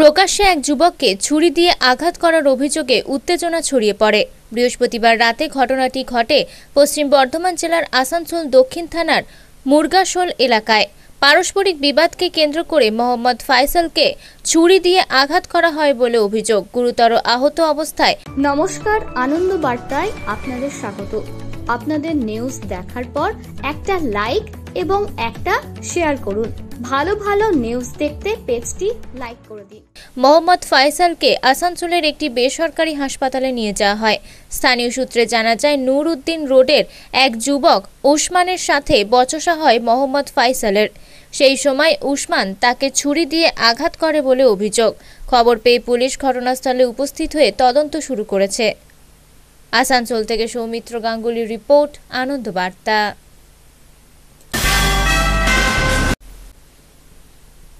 প্রকাশ্যে এক যুবককে ছুরি দিয়ে আঘাত করার অভিযোগে উত্তেজনা ছড়িয়ে পড়ে বৃহস্পতিবার রাতে ঘটনাটি ঘটে পশ্চিম বর্ধমান জেলার আসানসোল দক্ষিণ থানার মুরগাশোল এলাকায় পারস্পরিক বিবাদকে কেন্দ্র করে মোহাম্মদ ফাইসালকে ছুরি দিয়ে আঘাত করা হয় বলে অভিযোগ গুরুতর আহত অবস্থায় নমস্কার আনন্দ বার্তায় আপনাদের স্বাগত আপনাদের নিউজ দেখার পর একটা লাইক এবং একটা শেয়ার করুন ভালো ভালো নিউজ দেখতে পেজটি লাইক করে দিন মোহাম্মদ ফয়সালকে আসানসোলের একটি বেসরকারি হাসপাতালে নিয়ে যাওয়া হয় স্থানীয় সূত্রে জানা যায় নূর উদ্দিন রোডের এক যুবক উসমানের সাথে বচসা হয় মোহাম্মদ ফয়সালের সেই সময় উসমান তাকে ছুরি দিয়ে আঘাত করে বলে অভিযোগ খবর পেয়ে পুলিশ ঘটনাস্থলে উপস্থিত হয়ে তদন্ত শুরু করেছে আসানসোল থেকে সৌমিত্র গাঙ্গুলির রিপোর্ট আনন্দ বার্তা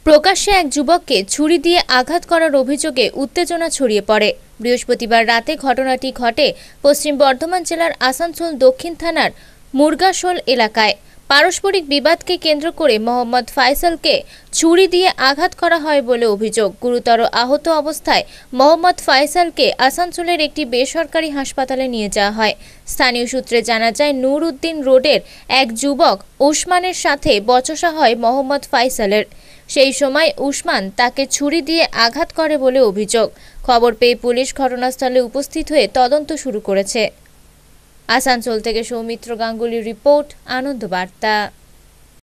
প্রকাশ্যে এক যুবককে ছুরি দিয়ে আঘাত করার অভিযোগে উত্তেজনা ছড়িয়ে পড়ে বৃহস্পতিবার রাতে ঘটনাটি ঘটে পশ্চিম বর্ধমান জেলার আসানসোল দক্ষিণ থানার মুরগাশোল এলাকায় পারস্পরিক বিবাদকে কেন্দ্র করে মোহাম্মদ ফাইসালকে ছুরি দিয়ে আঘাত করা হয় বলে অভিযোগ গুরুতর আহত অবস্থায় মোহাম্মদ ফাইসালকে আসানসোলের একটি বেসরকারি হাসপাতালে নিয়ে যাওয়া হয় স্থানীয় সূত্রে জানা যায় নুর উদ্দিন রোডের এক যুবক ওসমানের সাথে বচসা হয় মোহাম্মদ ফাইসালের সেই সময় উসমান তাকে ছুরি দিয়ে আঘাত করে বলে অভিযোগ খবর পেয়ে পুলিশ ঘটনাস্থলে উপস্থিত হয়ে তদন্ত শুরু করেছে আসানসোল থেকে সৌমিত্র গাঙ্গুলির রিপোর্ট আনন্দ বার্তা